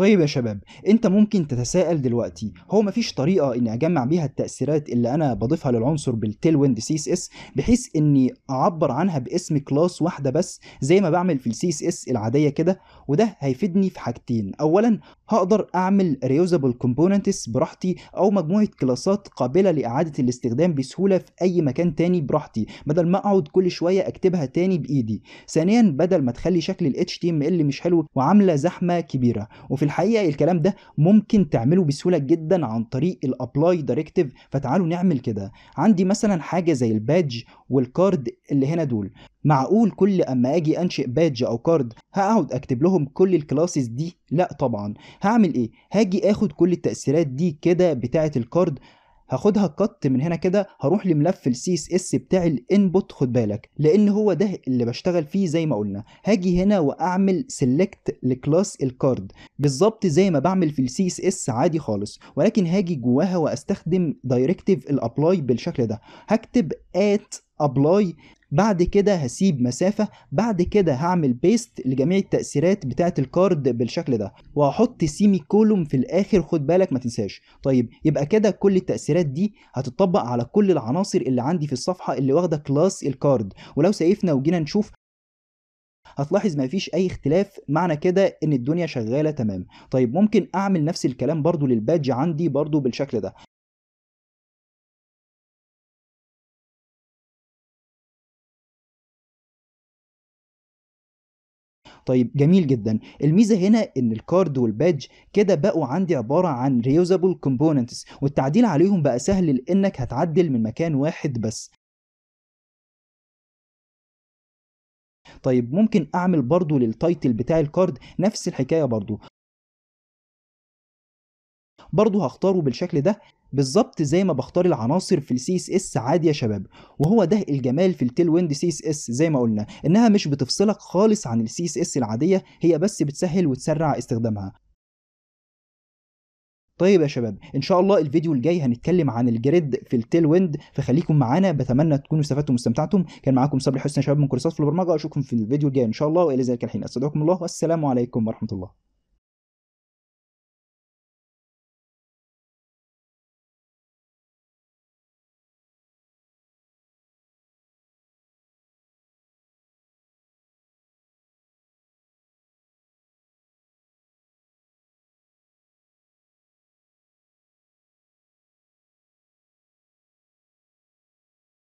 طيب يا شباب انت ممكن تتساءل دلوقتي هو مفيش طريقه اني اجمع بيها التاثيرات اللي انا بضيفها للعنصر بالتيل ويند سي اس اس بحيث اني اعبر عنها باسم كلاس واحده بس زي ما بعمل في السي اس اس العاديه كده وده هيفيدني في حاجتين اولا هقدر اعمل ريوزابل كومبوننتس براحتي او مجموعه كلاسات قابله لاعاده الاستخدام بسهوله في اي مكان تاني براحتي بدل ما اقعد كل شويه اكتبها تاني بايدي ثانيا بدل ما تخلي شكل ال HTML مش حلو وعامله زحمه كبيره وفي الحقيقه الكلام ده ممكن تعمله بسهوله جدا عن طريق الابلاي دايركتيف فتعالوا نعمل كده عندي مثلا حاجه زي البادج والكارد اللي هنا دول معقول كل اما اجي انشئ بادج او كارد هقعد اكتب لهم كل الكلاسز دي لا طبعا هعمل ايه هاجي اخد كل التاثيرات دي كده بتاعه الكارد هاخدها كت من هنا كده هروح لملف السي اس اس بتاع الانبوت خد بالك لان هو ده اللي بشتغل فيه زي ما قلنا هاجي هنا واعمل سيلكت لكلاس الكارد بالظبط زي ما بعمل في السي اس اس عادي خالص ولكن هاجي جواها واستخدم دايركتيف الابلاي بالشكل ده هكتب ات ابلاي بعد كده هسيب مسافة بعد كده هعمل بيست لجميع التأثيرات بتاعة الكارد بالشكل ده وهحط سيمي كولوم في الآخر خد بالك ما تنساش طيب يبقى كده كل التأثيرات دي هتطبق على كل العناصر اللي عندي في الصفحة اللي واخدة كلاس الكارد ولو سيفنا وجينا نشوف هتلاحظ ما فيش اي اختلاف معنى كده ان الدنيا شغاله تمام طيب ممكن اعمل نفس الكلام برضو للبادج عندي برضو بالشكل ده طيب جميل جدا الميزه هنا ان الكارد والبادج كده بقوا عندي عباره عن ريوزابل كومبوننتس والتعديل عليهم بقى سهل لانك هتعدل من مكان واحد بس طيب ممكن اعمل برضو للتايتل بتاع الكارد نفس الحكايه برضو برضو هختاره بالشكل ده بالظبط زي ما بختار العناصر في السي اس اس عادي يا شباب وهو ده الجمال في التيل ويند سي اس اس زي ما قلنا انها مش بتفصلك خالص عن السي اس اس العاديه هي بس بتسهل وتسرع استخدامها طيب يا شباب ان شاء الله الفيديو الجاي هنتكلم عن الجريد في التيل ويند فخليكم معانا بتمنى تكونوا استفدتم واستمتعتم كان معاكم صبري حسني يا شباب من كورسات في البرمجه اشوفكم في الفيديو الجاي ان شاء الله والى ذلك الحين استودعكم الله والسلام عليكم ورحمه الله